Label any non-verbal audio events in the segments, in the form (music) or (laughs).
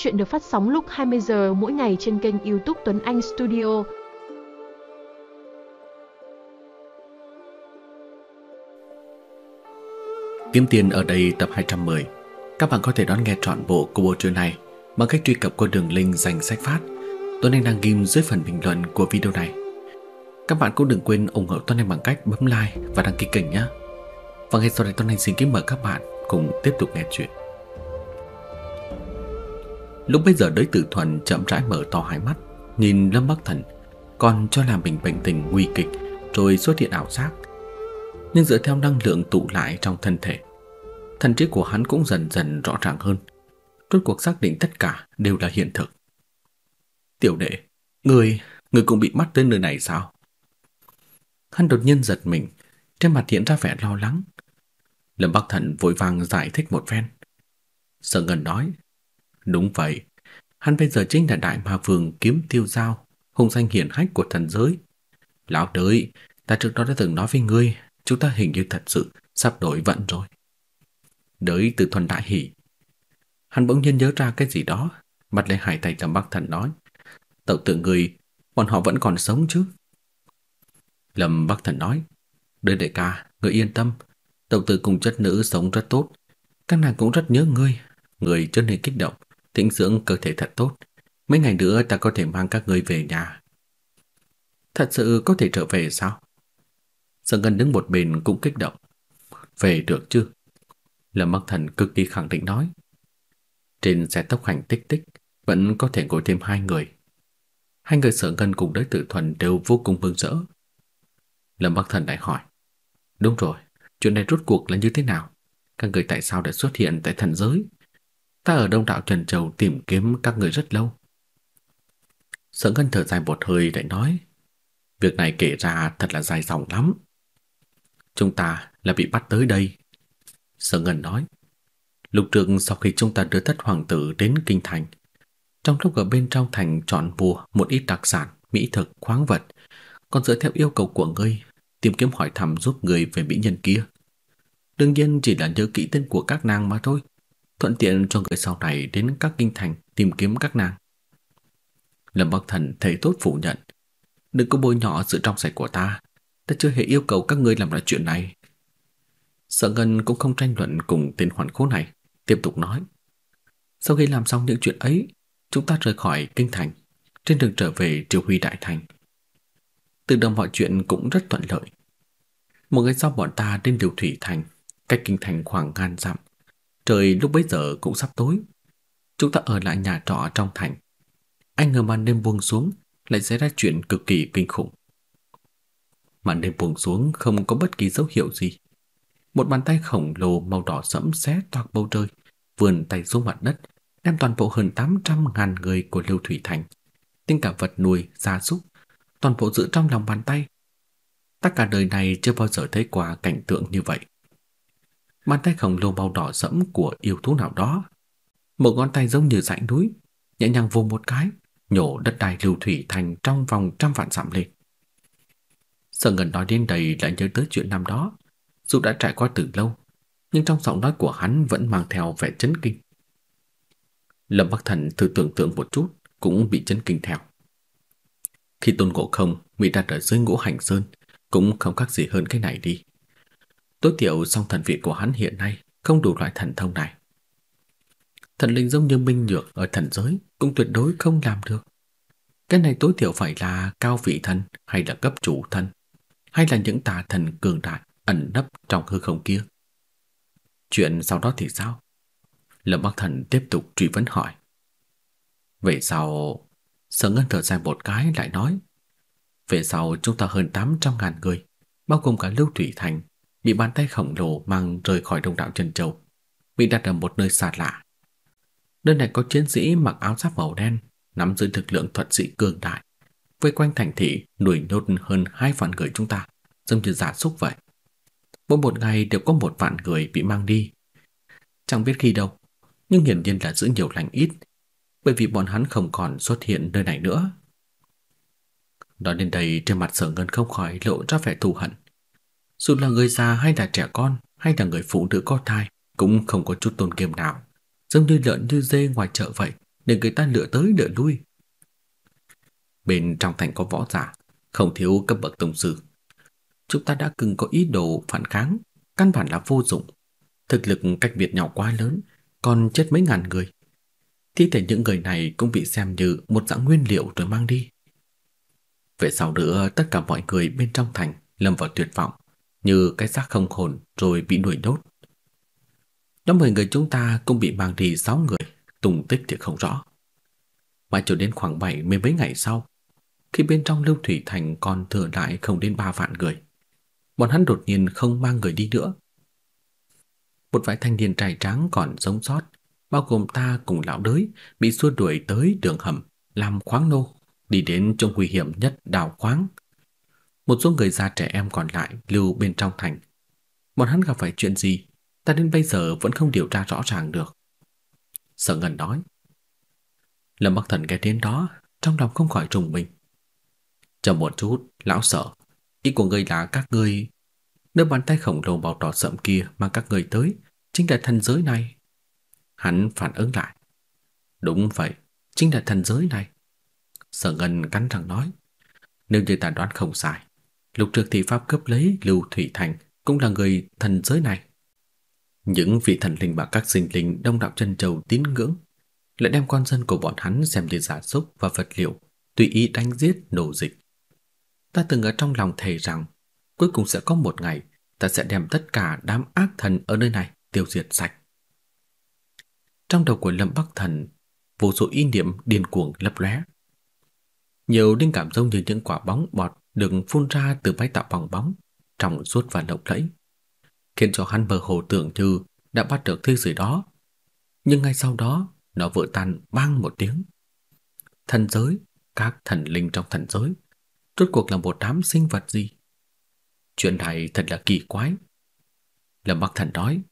Chuyện được phát sóng lúc 20 giờ mỗi ngày trên kênh YouTube Tuấn Anh Studio. Kiếm tiền ở đây tập 210. Các bạn có thể đón nghe trọn bộ của bộ truyện này bằng cách truy cập qua đường link dành sách phát. Tuấn Anh đang ghim dưới phần bình luận của video này. Các bạn cũng đừng quên ủng hộ Tuấn Anh bằng cách bấm like và đăng ký kênh nhé. Và ngay sau đây Tuấn Anh xin kính mời các bạn cùng tiếp tục nghe chuyện. Lúc bây giờ đới tử thuần chậm rãi mở to hai mắt Nhìn Lâm Bắc Thần Còn cho là mình bệnh tình nguy kịch Rồi xuất hiện ảo giác Nhưng dựa theo năng lượng tụ lại trong thân thể Thần trí của hắn cũng dần dần rõ ràng hơn Rốt cuộc xác định tất cả đều là hiện thực Tiểu đệ Người, người cũng bị mắt tới nơi này sao Hắn đột nhiên giật mình Trên mặt hiện ra vẻ lo lắng Lâm Bắc Thần vội vàng giải thích một phen Sở Ngân nói Đúng vậy, hắn bây giờ chính là đại ma vương kiếm tiêu giao, hùng danh hiển hách của thần giới. Lão đới, ta trước đó đã từng nói với ngươi, chúng ta hình như thật sự sắp đổi vận rồi. Đới từ thuần đại hỉ. Hắn bỗng nhiên nhớ ra cái gì đó, mặt lê hải tay cầm bắc thần nói. Tậu tự người, bọn họ vẫn còn sống chứ. Lâm bắc thần nói, đời đại ca, ngươi yên tâm, tậu tự cùng chất nữ sống rất tốt, các nàng cũng rất nhớ ngươi, người chân nên kích động tĩnh dưỡng cơ thể thật tốt, mấy ngày nữa ta có thể mang các ngươi về nhà. Thật sự có thể trở về sao? Sơn Ngân đứng một bên cũng kích động. Về được chứ? Lâm Bắc Thần cực kỳ khẳng định nói. Trên xe tốc hành tích tích vẫn có thể ngồi thêm hai người. Hai người sơn Ngân cùng đối tử thuần đều vô cùng mừng rỡ. Lâm Bắc Thần lại hỏi. Đúng rồi, chuyện này rốt cuộc là như thế nào? Các người tại sao đã xuất hiện tại thần giới? Ta ở Đông Đạo Trần Châu tìm kiếm các người rất lâu. Sở Ngân thở dài một hơi lại nói, việc này kể ra thật là dài dòng lắm. Chúng ta là bị bắt tới đây. Sở Ngân nói, lục trường sau khi chúng ta đưa thất hoàng tử đến Kinh Thành, trong lúc ở bên trong thành chọn mua một ít đặc sản, mỹ thực, khoáng vật, còn dựa theo yêu cầu của ngươi, tìm kiếm hỏi thăm giúp người về mỹ nhân kia. Đương nhiên chỉ là nhớ kỹ tên của các nàng mà thôi thuận tiện cho người sau này đến các kinh thành tìm kiếm các nàng. Lâm Bắc Thần thấy tốt phủ nhận, đừng có bôi nhỏ sự trong sạch của ta, ta chưa hề yêu cầu các ngươi làm loại chuyện này. Sở Ngân cũng không tranh luận cùng tên hoàn khố này, tiếp tục nói. Sau khi làm xong những chuyện ấy, chúng ta rời khỏi kinh thành, trên đường trở về Triều Huy Đại Thành. Từ đó mọi chuyện cũng rất thuận lợi. Một ngày sau bọn ta đến Liều Thủy Thành, cách kinh thành khoảng ngàn dặm. Trời lúc bấy giờ cũng sắp tối. Chúng ta ở lại nhà trọ trong thành. Anh ngờ màn đêm buông xuống lại xảy ra chuyện cực kỳ kinh khủng. Màn đêm buông xuống không có bất kỳ dấu hiệu gì. Một bàn tay khổng lồ màu đỏ sẫm xé toạc bầu trời, vươn tay xuống mặt đất, đem toàn bộ hơn 800 ngàn người của Lưu Thủy Thành, tính cả vật nuôi, gia súc, toàn bộ giữ trong lòng bàn tay. Tất cả đời này chưa bao giờ thấy qua cảnh tượng như vậy bàn tay khổng lồ màu đỏ sẫm của yêu thú nào đó. Một ngón tay giống như dãy núi, nhẹ nhàng vô một cái, nhổ đất đai lưu thủy thành trong vòng trăm vạn dặm lên. Sở Ngân nói đến đây lại nhớ tới chuyện năm đó, dù đã trải qua từ lâu, nhưng trong giọng nói của hắn vẫn mang theo vẻ chấn kinh. Lâm Bắc Thần thử tưởng tượng một chút, cũng bị chấn kinh theo. Khi Tôn gỗ Không bị đặt ở dưới ngũ hành sơn, cũng không khác gì hơn cái này đi. Tối thiểu song thần vị của hắn hiện nay không đủ loại thần thông này. Thần linh giống như minh nhược ở thần giới cũng tuyệt đối không làm được. Cái này tối thiểu phải là cao vị thần hay là cấp chủ thần, hay là những tà thần cường đại ẩn nấp trong hư không kia. Chuyện sau đó thì sao? Lâm Bắc Thần tiếp tục truy vấn hỏi. Về sau, Sở Ngân thở dài một cái lại nói, về sau chúng ta hơn 800 ngàn người, bao gồm cả Lưu Thủy Thành bị bàn tay khổng lồ mang rời khỏi đồng đạo Trần Châu, bị đặt ở một nơi xa lạ. Nơi này có chiến sĩ mặc áo giáp màu đen, nắm giữ lực lượng thuật sĩ cường đại, vây quanh thành thị đuổi nốt hơn hai vạn người chúng ta, giống như giả súc vậy. Mỗi một ngày đều có một vạn người bị mang đi. Chẳng biết khi đâu, nhưng hiển nhiên là giữ nhiều lành ít, bởi vì bọn hắn không còn xuất hiện nơi này nữa. đó đến đây trên mặt sở ngân không khỏi lộ ra vẻ thù hận. Dù là người già hay là trẻ con Hay là người phụ nữ có thai Cũng không có chút tôn nghiêm nào Giống như lợn như dê ngoài chợ vậy Để người ta lựa tới lựa lui Bên trong thành có võ giả Không thiếu cấp bậc tổng sư Chúng ta đã từng có ý đồ phản kháng Căn bản là vô dụng Thực lực cách biệt nhỏ quá lớn Còn chết mấy ngàn người Thi thể những người này cũng bị xem như Một dạng nguyên liệu rồi mang đi về sau nữa tất cả mọi người bên trong thành lâm vào tuyệt vọng như cái xác không hồn rồi bị đuổi đốt. Nhóm mười người chúng ta cũng bị mang đi sáu người, tung tích thì không rõ. Mà cho đến khoảng 7 mấy mấy ngày sau, khi bên trong Lưu Thủy Thành còn thừa lại không đến 3 vạn người, bọn hắn đột nhiên không mang người đi nữa. Một vài thanh niên trai tráng còn sống sót, bao gồm ta cùng lão đới, bị xua đuổi tới đường hầm, làm khoáng nô, đi đến chỗ nguy hiểm nhất đào khoáng, một số người già trẻ em còn lại lưu bên trong thành. Bọn hắn gặp phải chuyện gì, ta đến bây giờ vẫn không điều tra rõ ràng được. Sở Ngân nói. Lâm Bắc Thần nghe đến đó, trong lòng không khỏi trùng mình. Chờ một chút, lão sở, ý của người là các ngươi... Đứa bàn tay khổng lồ màu đỏ sậm kia mà các người tới chính là thần giới này. Hắn phản ứng lại. Đúng vậy, chính là thần giới này. Sở Ngân cắn răng nói. Nếu như ta đoán không sai, Lúc trước thì Pháp cấp lấy Lưu Thủy Thành cũng là người thần giới này. Những vị thần linh và các sinh linh đông đảo chân châu tín ngưỡng lại đem con dân của bọn hắn xem như giả súc và vật liệu tùy ý đánh giết nổ dịch. Ta từng ở trong lòng thề rằng cuối cùng sẽ có một ngày ta sẽ đem tất cả đám ác thần ở nơi này tiêu diệt sạch. Trong đầu của Lâm Bắc Thần vô số ý niệm điên cuồng lấp lóe. Nhiều đinh cảm giống như những quả bóng bọt được phun ra từ máy tạo vòng bóng, trong suốt và lộng lẫy, khiến cho hắn mơ hồ tưởng như đã bắt được thứ gì đó. Nhưng ngay sau đó, nó vỡ tan bang một tiếng. Thần giới, các thần linh trong thần giới, rốt cuộc là một đám sinh vật gì? Chuyện này thật là kỳ quái. Lâm Bắc Thần nói,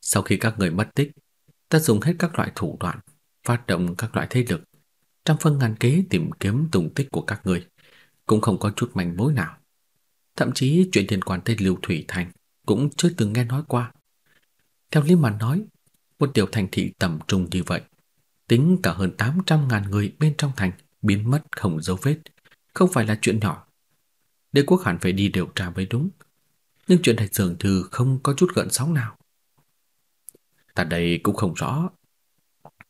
sau khi các người mất tích, ta dùng hết các loại thủ đoạn, phát động các loại thế lực, trăm phân ngàn kế tìm kiếm tung tích của các người cũng không có chút manh mối nào. Thậm chí chuyện liên quan tới Lưu Thủy Thành cũng chưa từng nghe nói qua. Theo lý mà nói, một tiểu thành thị tầm trung như vậy, tính cả hơn 800.000 người bên trong thành biến mất không dấu vết, không phải là chuyện nhỏ. Đế quốc hẳn phải đi điều tra mới đúng. Nhưng chuyện này dường như không có chút gợn sóng nào. Ta đây cũng không rõ.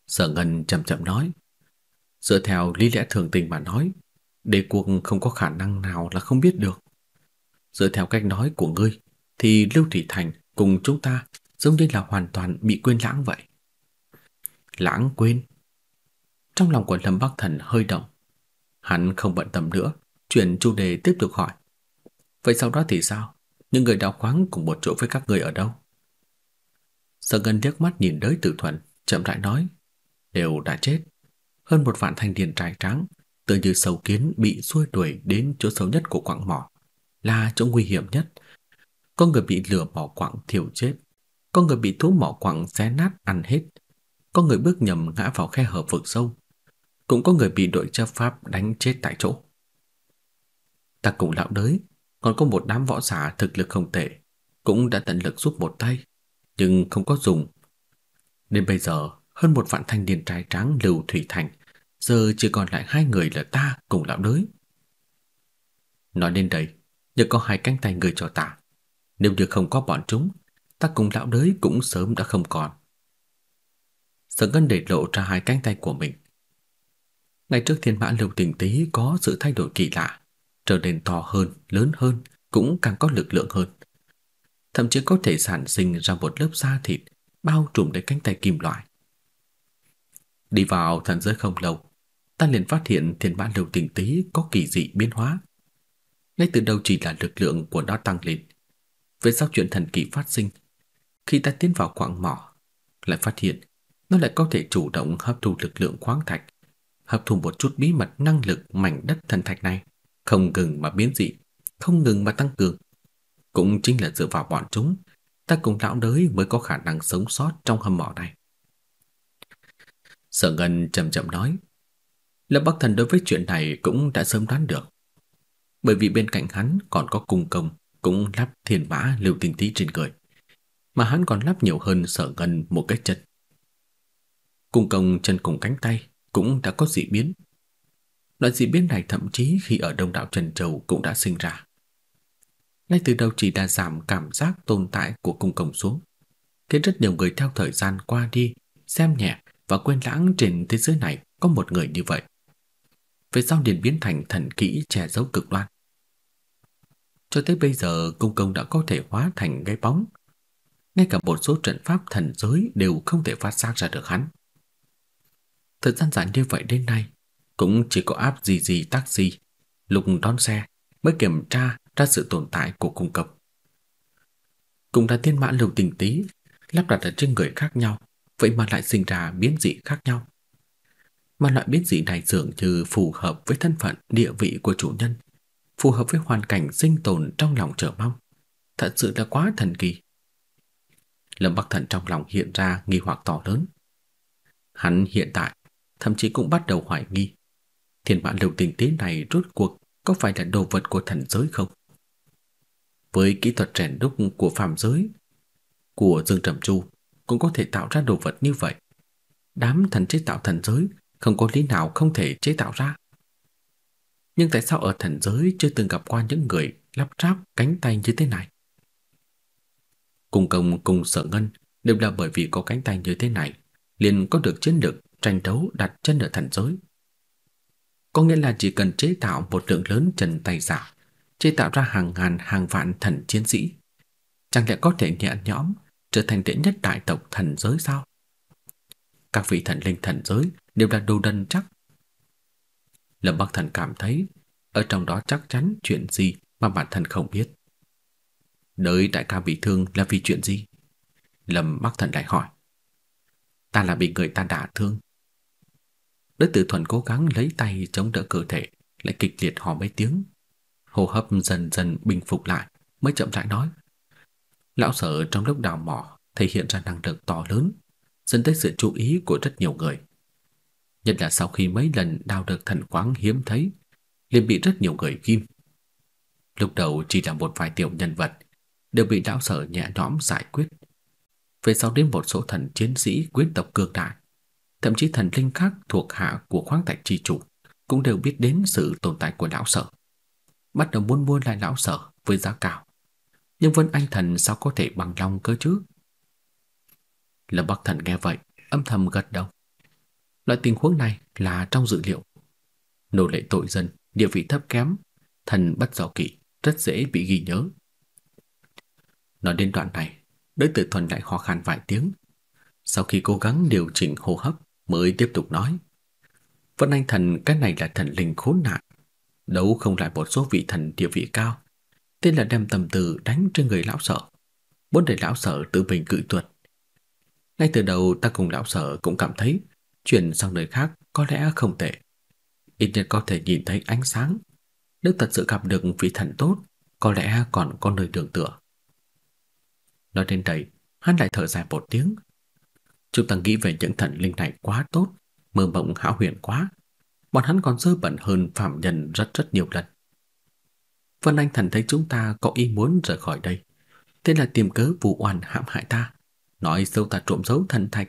Sở Ngân chậm chậm nói. Dựa theo lý lẽ thường tình mà nói, Đế quốc không có khả năng nào là không biết được. Dựa theo cách nói của ngươi thì Lưu Thị Thành cùng chúng ta giống như là hoàn toàn bị quên lãng vậy. Lãng quên? Trong lòng của Lâm Bắc Thần hơi động. Hắn không bận tâm nữa, chuyển chủ đề tiếp tục hỏi. Vậy sau đó thì sao? Những người đào khoáng cùng một chỗ với các người ở đâu? Sở Ngân liếc mắt nhìn đới tử thuần, chậm rãi nói. Đều đã chết. Hơn một vạn thanh niên trai trắng tựa như sâu kiến bị xuôi đuổi đến chỗ sâu nhất của quặng mỏ, là chỗ nguy hiểm nhất. Có người bị lửa mỏ quặng thiêu chết, có người bị thú mỏ quặng xé nát ăn hết, có người bước nhầm ngã vào khe hở vực sâu, cũng có người bị đội chấp pháp đánh chết tại chỗ. Ta cùng lão đới, còn có một đám võ giả thực lực không tệ, cũng đã tận lực giúp một tay, nhưng không có dùng. Đến bây giờ, hơn một vạn thanh niên trai tráng lưu thủy thành giờ chỉ còn lại hai người là ta cùng lão đới. Nói đến đây, nhờ có hai cánh tay người cho ta. Nếu như không có bọn chúng, ta cùng lão đới cũng sớm đã không còn. Sở Ngân để lộ ra hai cánh tay của mình. Ngày trước thiên mã liều tình tí có sự thay đổi kỳ lạ, trở nên to hơn, lớn hơn, cũng càng có lực lượng hơn. Thậm chí có thể sản sinh ra một lớp da thịt bao trùm lấy cánh tay kim loại. Đi vào thần giới không lâu, ta liền phát hiện thiên mã lưu tình tí có kỳ dị biến hóa. Ngay từ đầu chỉ là lực lượng của nó tăng lên. Về sau chuyện thần kỳ phát sinh, khi ta tiến vào quạng mỏ, lại phát hiện nó lại có thể chủ động hấp thu lực lượng khoáng thạch, hấp thu một chút bí mật năng lực mảnh đất thần thạch này, không ngừng mà biến dị, không ngừng mà tăng cường. Cũng chính là dựa vào bọn chúng, ta cùng lão đới mới có khả năng sống sót trong hầm mỏ này. Sở Ngân chậm chậm nói, Lâm Bắc Thần đối với chuyện này cũng đã sớm đoán được. Bởi vì bên cạnh hắn còn có cung công, cũng lắp thiền mã lưu tình tí trên người. Mà hắn còn lắp nhiều hơn sở ngân một cái chân. Cung công chân cùng cánh tay cũng đã có dị biến. Loại dị biến này thậm chí khi ở đông đảo Trần Châu cũng đã sinh ra. Ngay từ đầu chỉ đã giảm cảm giác tồn tại của cung công xuống. Khiến rất nhiều người theo thời gian qua đi, xem nhẹ và quên lãng trên thế giới này có một người như vậy về sau liền biến thành thần kỹ che giấu cực đoan. Cho tới bây giờ công công đã có thể hóa thành cái bóng, ngay cả một số trận pháp thần giới đều không thể phát giác ra được hắn. Thời gian dài như vậy đến nay, cũng chỉ có áp gì gì taxi, lục đón xe mới kiểm tra ra sự tồn tại của cung cấp. Cũng đã tiên mãn lục tình tí, lắp đặt ở trên người khác nhau, vậy mà lại sinh ra biến dị khác nhau mà loại biến dị này dường như phù hợp với thân phận địa vị của chủ nhân, phù hợp với hoàn cảnh sinh tồn trong lòng chờ mong. Thật sự là quá thần kỳ. Lâm Bắc Thần trong lòng hiện ra nghi hoặc to lớn. Hắn hiện tại thậm chí cũng bắt đầu hoài nghi, thiên bản lưu tình tế này rốt cuộc có phải là đồ vật của thần giới không? Với kỹ thuật rèn đúc của phàm giới, của Dương Trầm Chu cũng có thể tạo ra đồ vật như vậy. Đám thần chế tạo thần giới không có lý nào không thể chế tạo ra. Nhưng tại sao ở thần giới chưa từng gặp qua những người lắp ráp cánh tay như thế này? Cùng công cùng sở ngân đều là bởi vì có cánh tay như thế này liền có được chiến lược tranh đấu đặt chân ở thần giới. Có nghĩa là chỉ cần chế tạo một lượng lớn chân tay giả, chế tạo ra hàng ngàn hàng vạn thần chiến sĩ, chẳng lẽ có thể nhẹ nhõm trở thành đệ nhất đại tộc thần giới sao? Các vị thần linh thần giới đều là đồ đần chắc. Lâm Bắc Thần cảm thấy ở trong đó chắc chắn chuyện gì mà bản thân không biết. Đới đại ca bị thương là vì chuyện gì? Lâm Bắc Thần lại hỏi. Ta là bị người ta đả thương. Đức Tử Thuần cố gắng lấy tay chống đỡ cơ thể, lại kịch liệt hò mấy tiếng. Hô hấp dần dần bình phục lại, mới chậm rãi nói. Lão sở trong lúc đào mỏ thể hiện ra năng lực to lớn, dẫn tới sự chú ý của rất nhiều người nhất là sau khi mấy lần đào được thần khoáng hiếm thấy, liền bị rất nhiều người ghim. Lúc đầu chỉ là một vài tiểu nhân vật, đều bị lão sở nhẹ nhõm giải quyết. Về sau đến một số thần chiến sĩ quyết tộc cường đại, thậm chí thần linh khác thuộc hạ của khoáng thạch chi chủ cũng đều biết đến sự tồn tại của lão sở. Bắt đầu muốn buôn lại lão sở với giá cao. Nhưng Vân Anh Thần sao có thể bằng lòng cơ chứ? Lâm Bắc Thần nghe vậy, âm thầm gật đầu. Loại tình huống này là trong dự liệu. Nô lệ tội dân, địa vị thấp kém, thần bất giàu kỵ, rất dễ bị ghi nhớ. Nói đến đoạn này, đối tử thuần lại khó khăn vài tiếng. Sau khi cố gắng điều chỉnh hô hấp mới tiếp tục nói. Vân Anh Thần cái này là thần linh khốn nạn, đấu không lại một số vị thần địa vị cao. Tên là đem tầm từ đánh trên người lão sợ Bốn đời lão sợ tự mình cự tuyệt. Ngay từ đầu ta cùng lão sợ cũng cảm thấy chuyển sang nơi khác có lẽ không tệ. Ít nhất có thể nhìn thấy ánh sáng. Nếu thật sự gặp được vị thần tốt, có lẽ còn có nơi đường tựa. Nói đến đây, hắn lại thở dài một tiếng. Chúng ta nghĩ về những thần linh này quá tốt, mơ mộng hão huyền quá. Bọn hắn còn dơ bẩn hơn phạm nhân rất rất nhiều lần. Vân Anh thần thấy chúng ta có ý muốn rời khỏi đây, thế là tìm cớ vụ oan hãm hại ta, nói dâu ta trộm giấu thần thạch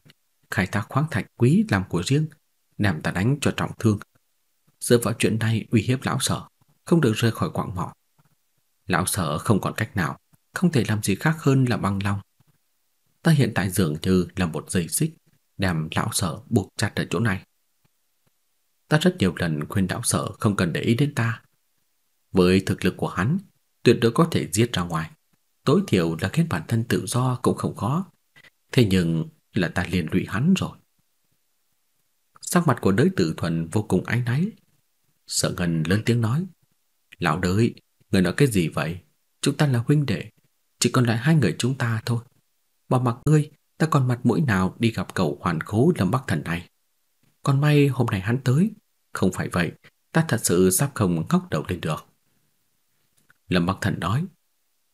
khai thác khoáng thạch quý làm của riêng, nằm ta đánh cho trọng thương. Dựa vào chuyện này uy hiếp lão sở, không được rời khỏi quảng mỏ. Lão sở không còn cách nào, không thể làm gì khác hơn là băng long. Ta hiện tại dường như là một dây xích, đem lão sở buộc chặt ở chỗ này. Ta rất nhiều lần khuyên lão sở không cần để ý đến ta. Với thực lực của hắn, tuyệt đối có thể giết ra ngoài. Tối thiểu là khiến bản thân tự do cũng không khó. Thế nhưng là ta liền lụy hắn rồi. Sắc mặt của đới tử thuần vô cùng áy náy. Sợ ngần lớn tiếng nói. Lão đới, người nói cái gì vậy? Chúng ta là huynh đệ, chỉ còn lại hai người chúng ta thôi. Bỏ mặt ngươi, ta còn mặt mũi nào đi gặp cậu hoàn khố lâm bắc thần này. Còn may hôm nay hắn tới, không phải vậy, ta thật sự sắp không ngóc đầu lên được. Lâm Bắc Thần nói,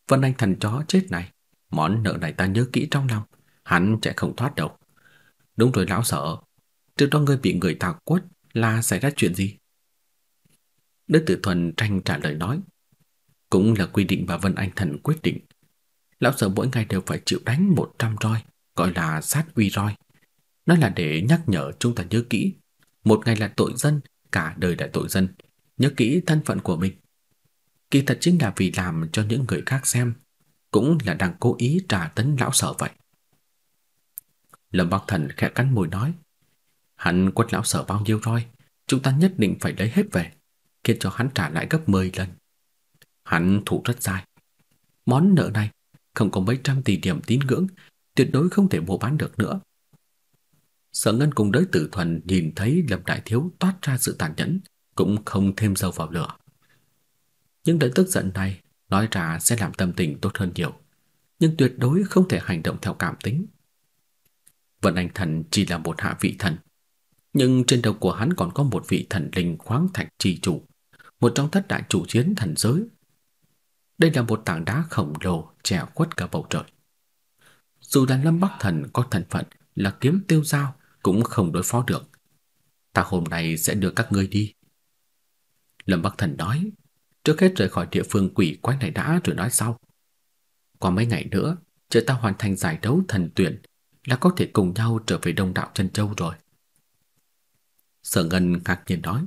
Vân Anh thần chó chết này, món nợ này ta nhớ kỹ trong lòng, hắn sẽ không thoát đâu. Đúng rồi lão sợ, trước đó ngươi bị người ta quất là xảy ra chuyện gì? Đức Tử Thuần tranh trả lời nói, cũng là quy định mà Vân Anh Thần quyết định. Lão sợ mỗi ngày đều phải chịu đánh 100 roi, gọi là sát uy roi. Nó là để nhắc nhở chúng ta nhớ kỹ, một ngày là tội dân, cả đời là tội dân, nhớ kỹ thân phận của mình. Kỳ thật chính là vì làm cho những người khác xem, cũng là đang cố ý trả tấn lão sợ vậy. Lâm Bắc Thần khẽ cắn môi nói, hắn quất lão sở bao nhiêu roi, chúng ta nhất định phải lấy hết về, kiện cho hắn trả lại gấp 10 lần. Hắn thủ rất dài. Món nợ này không có mấy trăm tỷ điểm tín ngưỡng, tuyệt đối không thể mua bán được nữa. Sở Ngân cùng đới tử thuần nhìn thấy Lâm Đại Thiếu toát ra sự tàn nhẫn, cũng không thêm dầu vào lửa. Nhưng lời tức giận này nói ra sẽ làm tâm tình tốt hơn nhiều, nhưng tuyệt đối không thể hành động theo cảm tính. Vân Anh Thần chỉ là một hạ vị thần, nhưng trên đầu của hắn còn có một vị thần linh khoáng thạch trì chủ, một trong thất đại chủ chiến thần giới. Đây là một tảng đá khổng lồ che khuất cả bầu trời. Dù đàn lâm bắc thần có thân phận là kiếm tiêu giao cũng không đối phó được. Ta hôm nay sẽ đưa các ngươi đi. Lâm Bắc Thần nói, trước hết rời khỏi địa phương quỷ quái này đã rồi nói sau. Qua mấy ngày nữa, chờ ta hoàn thành giải đấu thần tuyển là có thể cùng nhau trở về Đông Đạo Trân Châu rồi. Sở Ngân ngạc nhiên nói,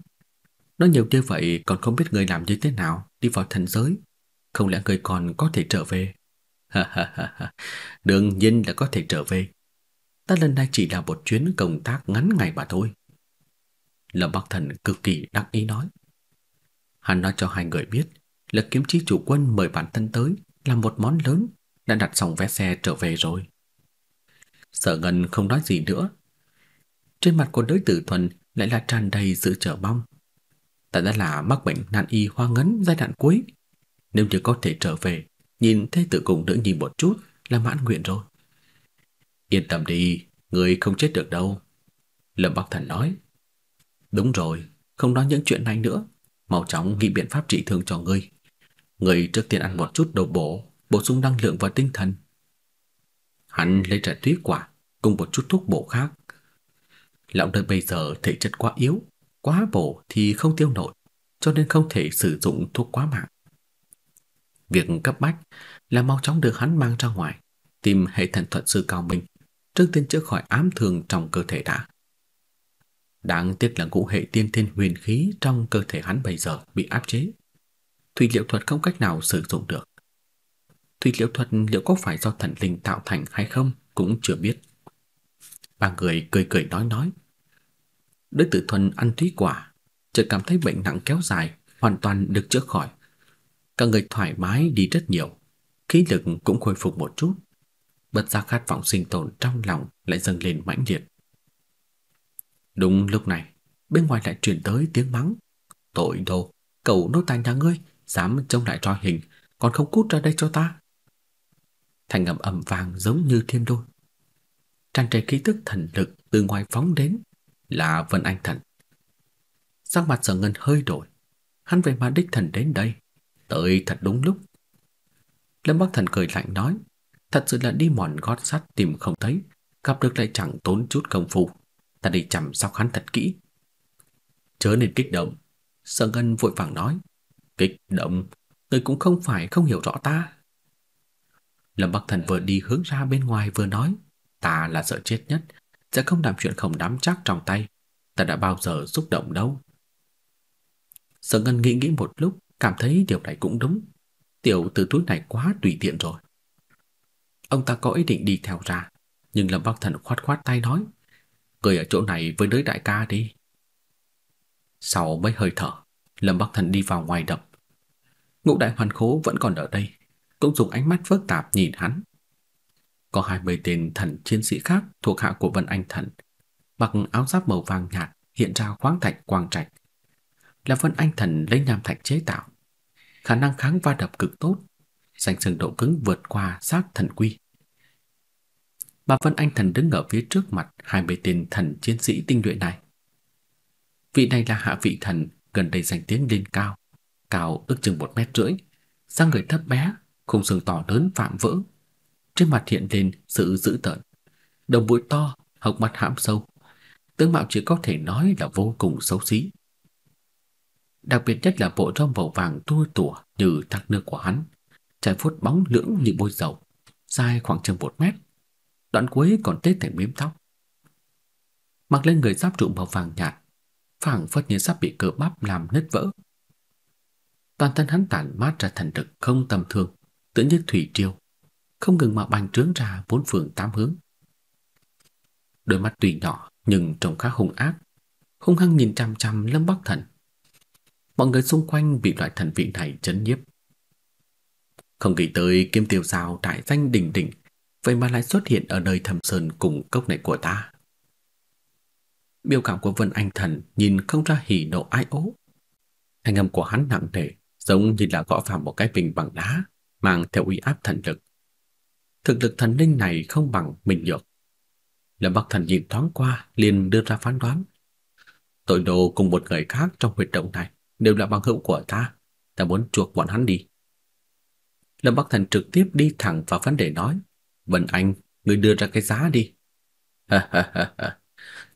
nói nhiều như vậy còn không biết người làm như thế nào đi vào thần giới, không lẽ người còn có thể trở về? (laughs) Ha ha ha đương nhiên là có thể trở về. Ta lần này chỉ là một chuyến công tác ngắn ngày mà thôi. Lâm Bắc Thần cực kỳ đắc ý nói. Hắn nói cho hai người biết là kiếm chi chủ quân mời bản thân tới là một món lớn đã đặt xong vé xe trở về rồi. Sợ Ngân không nói gì nữa. Trên mặt của đối tử thuần lại là tràn đầy sự trở mong. tại đã là mắc bệnh nan y hoa ngấn giai đoạn cuối. Nếu như có thể trở về, nhìn thế tử cùng nữ nhìn một chút là mãn nguyện rồi. Yên tâm đi, người không chết được đâu. Lâm Bắc Thần nói. Đúng rồi, không nói những chuyện này nữa. Mau chóng nghĩ biện pháp trị thương cho ngươi. người trước tiên ăn một chút đồ bổ, bổ sung năng lượng và tinh thần. Hắn lấy trà tuyết quả cùng một chút thuốc bổ khác. Lão đời bây giờ thể chất quá yếu, quá bổ thì không tiêu nổi, cho nên không thể sử dụng thuốc quá mạnh. Việc cấp bách là mau chóng được hắn mang ra ngoài, tìm hệ thần thuật sư cao minh, trước tiên chữa khỏi ám thường trong cơ thể đã. Đáng tiếc là ngũ hệ tiên thiên huyền khí trong cơ thể hắn bây giờ bị áp chế. Thủy liệu thuật không cách nào sử dụng được thì liệu thuật liệu có phải do thần linh tạo thành hay không cũng chưa biết. Ba người cười cười nói nói. Đới tử thuần ăn thúy quả, chợt cảm thấy bệnh nặng kéo dài, hoàn toàn được chữa khỏi. cả người thoải mái đi rất nhiều, khí lực cũng khôi phục một chút. bật ra khát vọng sinh tồn trong lòng lại dâng lên mãnh liệt. Đúng lúc này, bên ngoài lại truyền tới tiếng mắng. Tội đồ, cậu nô tài nhà ngươi, dám trông lại trò hình, còn không cút ra đây cho ta thành ngầm ầm vàng giống như thiên đôi Tràn trề khí tức thần lực từ ngoài phóng đến là Vân Anh Thần. Sắc mặt Sở Ngân hơi đổi, hắn về mà đích thần đến đây, tới thật đúng lúc. Lâm Bắc Thần cười lạnh nói, thật sự là đi mòn gót sắt tìm không thấy, gặp được lại chẳng tốn chút công phu, ta đi chăm sóc hắn thật kỹ. Chớ nên kích động, Sở Ngân vội vàng nói, kích động, người cũng không phải không hiểu rõ ta. Lâm Bắc Thần vừa đi hướng ra bên ngoài vừa nói, ta là sợ chết nhất, sẽ không làm chuyện không nắm chắc trong tay, ta đã bao giờ xúc động đâu. Sở Ngân nghĩ nghĩ một lúc, cảm thấy điều này cũng đúng. Tiểu tử túi này quá tùy tiện rồi. Ông ta có ý định đi theo ra, nhưng Lâm Bắc Thần khoát khoát tay nói, cười ở chỗ này với đới đại ca đi. Sau mấy hơi thở, Lâm Bắc Thần đi vào ngoài đập. Ngũ đại hoàn khố vẫn còn ở đây, cũng dùng ánh mắt phức tạp nhìn hắn. Có 20 tên thần chiến sĩ khác thuộc hạ của Vân Anh Thần, mặc áo giáp màu vàng nhạt hiện ra khoáng thạch quang trạch. Là Vân Anh Thần lấy nham thạch chế tạo, khả năng kháng va đập cực tốt, danh sừng độ cứng vượt qua xác thần quy. mà Vân Anh Thần đứng ở phía trước mặt hai mươi tên thần chiến sĩ tinh nhuệ này. Vị này là hạ vị thần gần đây danh tiếng lên cao, cao ước chừng một mét rưỡi, sang người thấp bé, khung xương to lớn phạm vỡ. Trên mặt hiện lên sự dữ tợn, đồng mũi to, hốc mắt hãm sâu. Tướng mạo chỉ có thể nói là vô cùng xấu xí. Đặc biệt nhất là bộ rong màu vàng tua tủa như thác nước của hắn, trải vuốt bóng lưỡng như bôi dầu, dài khoảng chừng một mét. Đoạn cuối còn tết thành miếng tóc. Mặc lên người giáp trụ màu vàng nhạt, phảng phất như sắp bị cơ bắp làm nứt vỡ. Toàn thân hắn tản mát ra thần lực không tầm thường tựa như thủy triều, không ngừng mà bành trướng ra bốn phương tám hướng. Đôi mắt tuy nhỏ nhưng trông khá hung ác, hung hăng nhìn chằm chằm Lâm Bắc Thần. Mọi người xung quanh bị loại thần vị này chấn nhiếp. Không nghĩ tới kiếm tiêu sao đại danh đỉnh đỉnh, vậy mà lại xuất hiện ở nơi thầm sơn cùng cốc này của ta. Biểu cảm của Vân Anh Thần nhìn không ra hỉ nộ ai ố. Thanh âm của hắn nặng nề, giống như là gõ vào một cái bình bằng đá mang theo uy áp thần lực. Thực lực thần linh này không bằng mình nhược. Lâm Bắc Thần nhìn thoáng qua, liền đưa ra phán đoán. Tội đồ cùng một người khác trong huyệt động này đều là bằng hữu của ta, ta muốn chuộc bọn hắn đi. Lâm Bắc Thần trực tiếp đi thẳng vào vấn đề nói, "Vân Anh, người đưa ra cái giá đi." (laughs)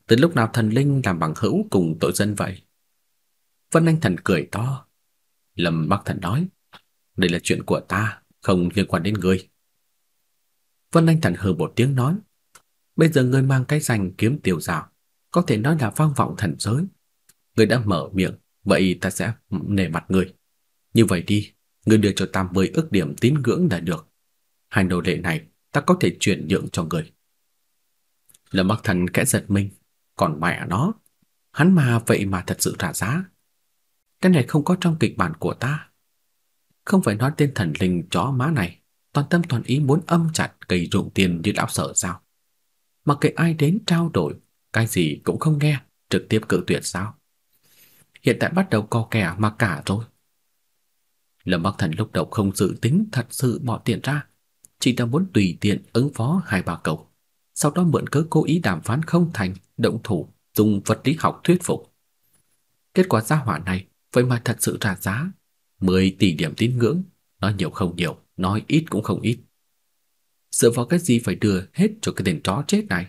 Từ lúc nào thần linh làm bằng hữu cùng tội dân vậy? Vân Anh Thần cười to. Lâm Bắc Thần nói, đây là chuyện của ta, không liên quan đến ngươi. Vân Anh thản hừ một tiếng nói, bây giờ ngươi mang cái danh kiếm tiểu dạo, có thể nói là vang vọng thần giới. Ngươi đã mở miệng, vậy ta sẽ nể mặt ngươi. Như vậy đi, ngươi đưa cho ta 10 ức điểm tín ngưỡng là được. Hai đồ đệ này ta có thể chuyển nhượng cho ngươi. Lâm Bắc Thần kẽ giật mình, còn mẹ nó, hắn mà vậy mà thật sự trả giá. Cái này không có trong kịch bản của ta. Không phải nói tên thần linh chó má này toàn tâm toàn ý muốn âm chặt cây ruộng tiền như lão sợ sao? Mặc kệ ai đến trao đổi, cái gì cũng không nghe, trực tiếp cự tuyệt sao? Hiện tại bắt đầu co kè mà cả rồi. Lâm Bắc Thần lúc đầu không dự tính thật sự bỏ tiền ra, chỉ đang muốn tùy tiện ứng phó hai bà cậu, sau đó mượn cớ cố ý đàm phán không thành, động thủ, dùng vật lý học thuyết phục. Kết quả gia hỏa này vậy mà thật sự trả giá, 10 tỷ điểm tín ngưỡng, nói nhiều không nhiều, nói ít cũng không ít. sợ vào cái gì phải đưa hết cho cái tên chó chết này?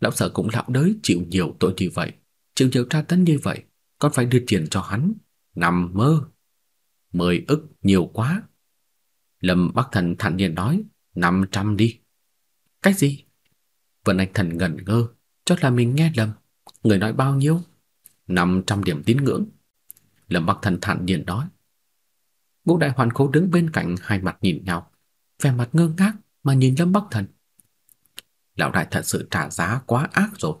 Lão sở cũng lão đới chịu nhiều tội như vậy, chịu nhiều tra tấn như vậy, còn phải đưa tiền cho hắn, nằm mơ. Mười ức nhiều quá. Lâm Bắc Thần thản nhiên nói, 500 đi. Cái gì? Vân Anh Thần ngẩn ngơ, chắc là mình nghe lầm. Người nói bao nhiêu? 500 điểm tín ngưỡng. Lâm Bắc Thần thản nhiên nói. Ngũ đại hoàn cố đứng bên cạnh hai mặt nhìn nhau, vẻ mặt ngơ ngác mà nhìn Lâm Bắc Thần. Lão đại thật sự trả giá quá ác rồi.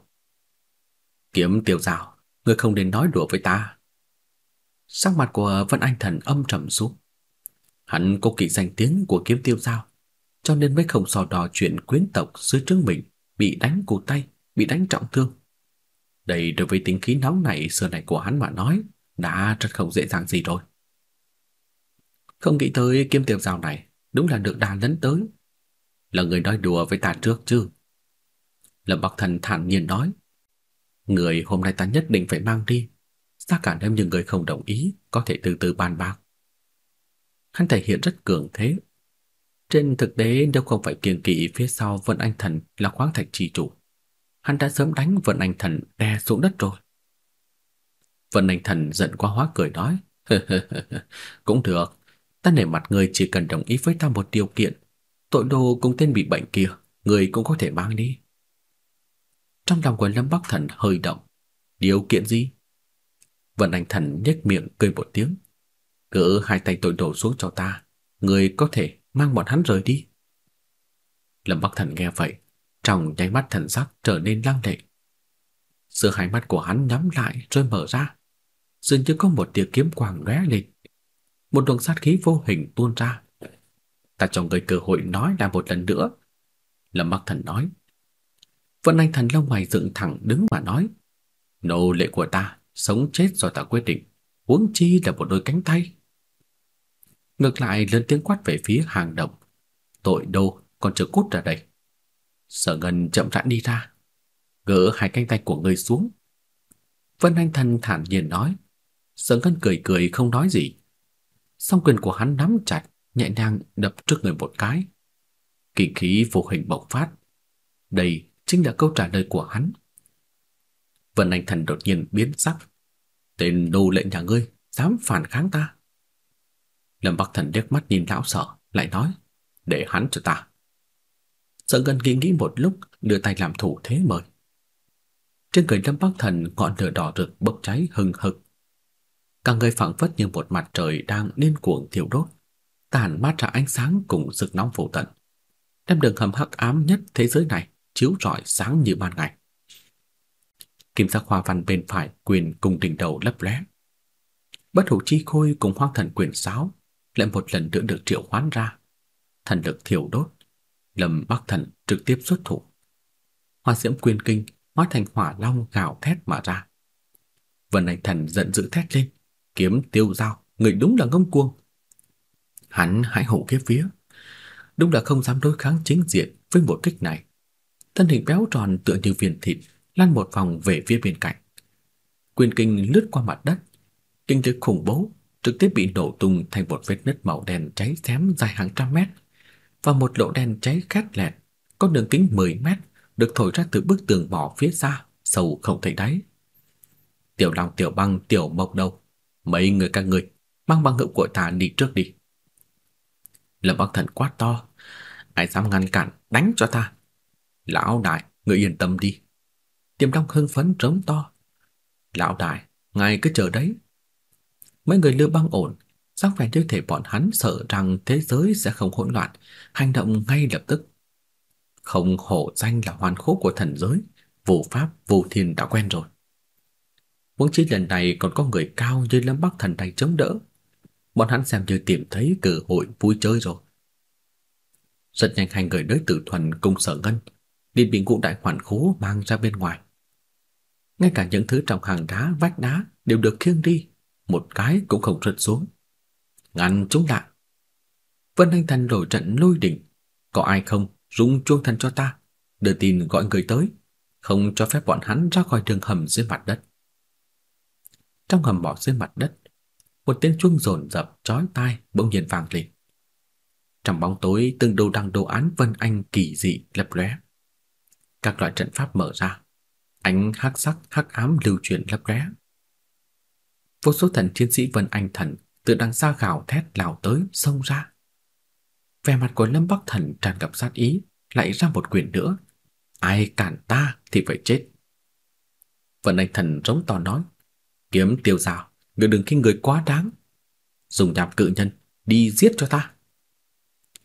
Kiếm tiêu rào, ngươi không nên nói đùa với ta. Sắc mặt của Vân Anh Thần âm trầm xuống. Hắn có kỵ danh tiếng của kiếm tiêu giao, cho nên mới không so đo chuyện quyến tộc dưới trước mình bị đánh cụt tay, bị đánh trọng thương. Đây đối với tính khí nóng này xưa này của hắn mà nói, đã rất không dễ dàng gì rồi. Không nghĩ tới kiếm tiệp rào này đúng là được đàn lấn tới. Là người nói đùa với ta trước chứ. Lâm Bắc Thần thản nhiên nói. Người hôm nay ta nhất định phải mang đi. Xa cả đêm những người không đồng ý có thể từ từ bàn bạc. Hắn thể hiện rất cường thế. Trên thực tế nếu không phải kiêng kỵ phía sau Vân Anh Thần là khoáng thạch trì chủ. Hắn đã sớm đánh Vân Anh Thần đè xuống đất rồi. Vân Anh Thần giận quá hóa cười nói. (laughs) Cũng được, ta nể mặt người chỉ cần đồng ý với ta một điều kiện. Tội đồ cùng tên bị bệnh kia, người cũng có thể mang đi. Trong lòng của Lâm Bắc Thần hơi động. Điều kiện gì? Vân Anh Thần nhếch miệng cười một tiếng. Cứ hai tay tội đồ xuống cho ta, người có thể mang bọn hắn rời đi. Lâm Bắc Thần nghe vậy, trong nháy mắt thần sắc trở nên lăng lệ. Giữa hai mắt của hắn nhắm lại rồi mở ra dường như có một tia kiếm quang lóe lên. Một luồng sát khí vô hình tuôn ra. Ta cho người cơ hội nói lại một lần nữa. Lâm Bắc Thần nói. vân Anh Thần lông mày dựng thẳng đứng mà nói. Nô lệ của ta, sống chết do ta quyết định. Huống chi là một đôi cánh tay. Ngược lại lớn tiếng quát về phía hàng động. Tội đồ còn chưa cút ra đây. Sở Ngân chậm rãi đi ra, gỡ hai cánh tay của người xuống. Vân Anh Thần thản nhiên nói, Sở Ngân cười cười không nói gì. Song quyền của hắn nắm chặt, nhẹ nhàng đập trước người một cái. Kỳ khí vô hình bộc phát. Đây chính là câu trả lời của hắn. Vân Anh Thần đột nhiên biến sắc. Tên đồ lệnh nhà ngươi, dám phản kháng ta. Lâm Bắc Thần liếc mắt nhìn lão sợ, lại nói, để hắn cho ta. Sở Ngân nghĩ nghĩ một lúc, đưa tay làm thủ thế mời. Trên người Lâm Bắc Thần ngọn lửa đỏ rực bốc cháy hừng hực, cả người phảng phất như một mặt trời đang điên cuồng thiêu đốt, tản mát ra ánh sáng cùng sức nóng vô tận, đem đường hầm hắc ám nhất thế giới này chiếu rọi sáng như ban ngày. Kim sắc hoa văn bên phải quyền cùng đỉnh đầu lấp lóe. Bất hủ chi khôi cùng hoang thần quyền sáo lại một lần nữa được triệu hoán ra. Thần lực thiêu đốt, Lâm Bắc Thần trực tiếp xuất thủ. Hoa diễm quyền kinh hóa thành hỏa long gào thét mà ra. Vân Ảnh Thần giận dữ thét lên, Kiếm tiêu dao, người đúng là ngông cuồng. Hắn hãi hổ kiếp phía đúng là không dám đối kháng chính diện với một kích này. Thân hình béo tròn tựa như viên thịt lăn một vòng về phía bên cạnh. Quyền kinh lướt qua mặt đất, kinh thế khủng bố trực tiếp bị nổ tung thành một vết nứt màu đen cháy xém dài hàng trăm mét và một lỗ đen cháy khét lẹt có đường kính 10 mét được thổi ra từ bức tường mỏ phía xa, sâu không thấy đáy. Tiểu Long, Tiểu Băng, Tiểu Mộc Đầu Mấy người các người Mang băng hữu của ta đi trước đi Lâm băng Thần quát to Ai dám ngăn cản đánh cho ta Lão đại người yên tâm đi Tiềm Long hưng phấn trống to Lão đại ngài cứ chờ đấy Mấy người lưu băng ổn Sắc vẻ như thể bọn hắn sợ rằng thế giới sẽ không hỗn loạn, hành động ngay lập tức. Không hổ danh là hoàn khố của thần giới, vô pháp, vô thiên đã quen rồi. Huống chi lần này còn có người cao như Lâm Bắc Thần này chống đỡ. Bọn hắn xem như tìm thấy cơ hội vui chơi rồi. Rất nhanh hành người đối tử thuần cùng sở ngân liền bị cụ đại khoản khố mang ra bên ngoài. Ngay cả những thứ trong hàng đá, vách đá đều được khiêng đi, một cái cũng không rớt xuống. Ngăn chúng lại. Vân Anh Thần đổi trận lôi đỉnh. Có ai không, rung chuông thần cho ta. Đưa tin gọi người tới. Không cho phép bọn hắn ra khỏi đường hầm dưới mặt đất. Trong hầm mỏ dưới mặt đất, một tiếng chuông rồn rập chói tai bỗng nhiên vang lên. Trong bóng tối, từng đầu đằng đồ án vân anh kỳ dị lấp lóe. Các loại trận pháp mở ra, ánh hắc sắc hắc ám lưu chuyển lấp lóe. Vô số thần chiến sĩ vân anh thần từ đằng xa gào thét lao tới xông ra. Vẻ mặt của Lâm Bắc Thần tràn ngập sát ý, lại ra một quyền nữa. Ai cản ta thì phải chết. Vân Anh Thần rống to nói. Kiếm tiêu dạo, người đừng khinh người quá đáng. Dùng nhạp cự nhân, đi giết cho ta.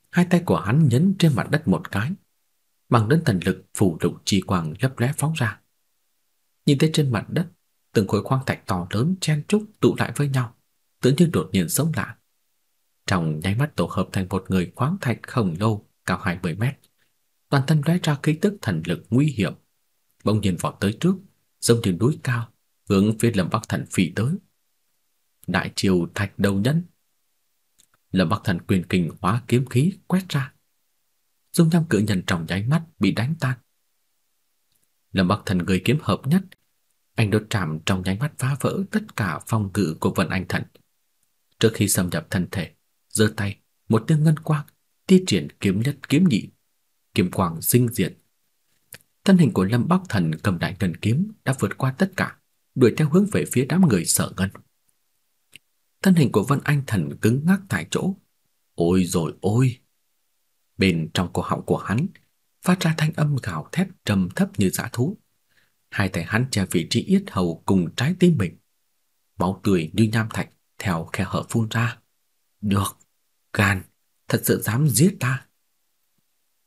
Hai tay của hắn nhấn trên mặt đất một cái, bằng đến thần lực phủ lục chi quang lấp lóe phóng ra. Nhìn thấy trên mặt đất, từng khối khoáng thạch to lớn chen chúc tụ lại với nhau, tưởng như đột nhiên sống lại Trong nháy mắt tổ hợp thành một người khoáng thạch khổng lồ cao 20 mét. Toàn thân lóe ra khí tức thần lực nguy hiểm, bỗng nhiên vọt tới trước, giống như núi cao hướng phía Lâm Bắc Thần phỉ tới. Đại triều thạch đầu nhân. Lâm Bắc Thần quyền kình hóa kiếm khí quét ra. Dung nham cự nhân trong nháy mắt bị đánh tan. Lâm Bắc Thần gửi kiếm hợp nhất, anh đột chạm trong nháy mắt phá vỡ tất cả phòng ngự của Vân Anh Thần. Trước khi xâm nhập thân thể, giơ tay, một tiếng ngân quang, thi triển kiếm nhất kiếm nhị, kiếm quang sinh diệt. Thân hình của Lâm Bắc Thần cầm đại ngân kiếm đã vượt qua tất cả, đuổi theo hướng về phía đám người sợ ngân. Thân hình của Vân Anh Thần cứng ngắc tại chỗ. Ôi rồi ôi! Bên trong cổ họng của hắn phát ra thanh âm gào thét trầm thấp như dã thú. Hai tay hắn che vị trí yết hầu cùng trái tim mình. Máu tươi như nham thạch theo khe hở phun ra. Được! Gan! Thật sự dám giết ta!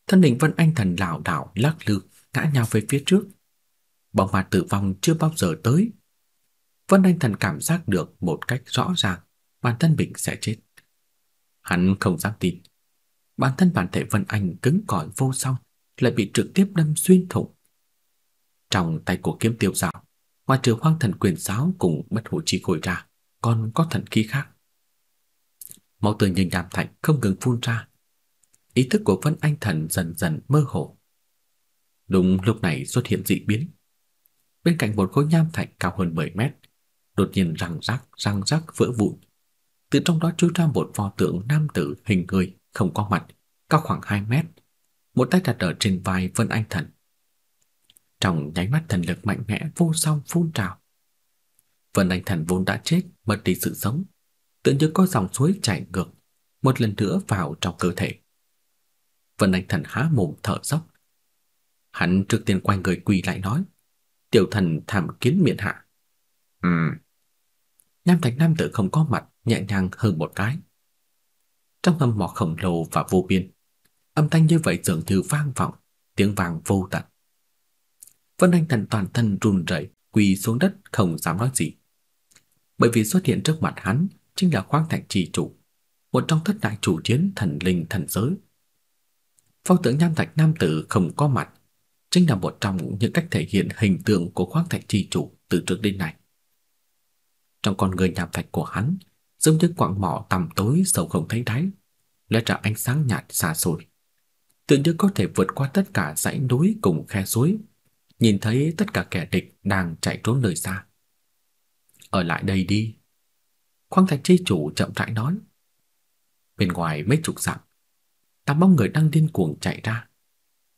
Thân hình Vân Anh Thần lảo đảo lắc lư ngã nhào về phía trước. Bóng ma tử vong chưa bao giờ tới, Vân Anh Thần cảm giác được một cách rõ ràng bản thân mình sẽ chết. Hắn không dám tin. Bản thân bản thể Vân Anh cứng cỏi vô song lại bị trực tiếp đâm xuyên thủng. Trong tay của kiếm tiêu giáo ngoài trừ hoang thần quyền giáo cùng bất hủ chi khôi ra, còn có thần khí khác. Máu tường nhìn đàm thạch không ngừng phun ra. Ý thức của Vân Anh Thần dần dần mơ hồ. Đúng lúc này xuất hiện dị biến. Bên cạnh một khối nham thạch cao hơn 10 mét, đột nhiên răng rắc răng rắc vỡ vụn. Từ trong đó chui ra một pho tượng nam tử hình người không có mặt, cao khoảng 2 mét, một tay đặt ở trên vai Vân Anh Thần. Trong nháy mắt thần lực mạnh mẽ vô song phun trào. Vân Anh Thần vốn đã chết, mất đi sự sống, tự như có dòng suối chảy ngược, một lần nữa vào trong cơ thể. Vân Anh Thần há mồm thở dốc. Hắn trước tiên quay người quỳ lại nói, "Tiểu thần thảm kiến miệng hạ." "Ừm, Nam thạch Nam tự không có mặt nhẹ nhàng hơn một cái. Trong hầm mỏ khổng lồ và vô biên, âm thanh như vậy dường như vang vọng, tiếng vàng vô tận. Vân Anh Thần toàn thân run rẩy, quỳ xuống đất không dám nói gì. Bởi vì xuất hiện trước mặt hắn chính là Khoáng Thạch Trì Chủ, một trong thất đại chủ chiến thần linh thần giới. Phong tượng Nam Thạch Nam Tử không có mặt, chính là một trong những cách thể hiện hình tượng của Khoáng Thạch Trì Chủ từ trước đến nay trong con người nhà thạch của hắn, giống như quặng mỏ tầm tối sâu không thấy đáy, lẽ ra ánh sáng nhạt xa xôi. Tự như có thể vượt qua tất cả dãy núi cùng khe suối, nhìn thấy tất cả kẻ địch đang chạy trốn nơi xa. Ở lại đây đi. Khoang thạch chi chủ chậm rãi nói. Bên ngoài mấy chục dặm, tám bóng người đang điên cuồng chạy ra.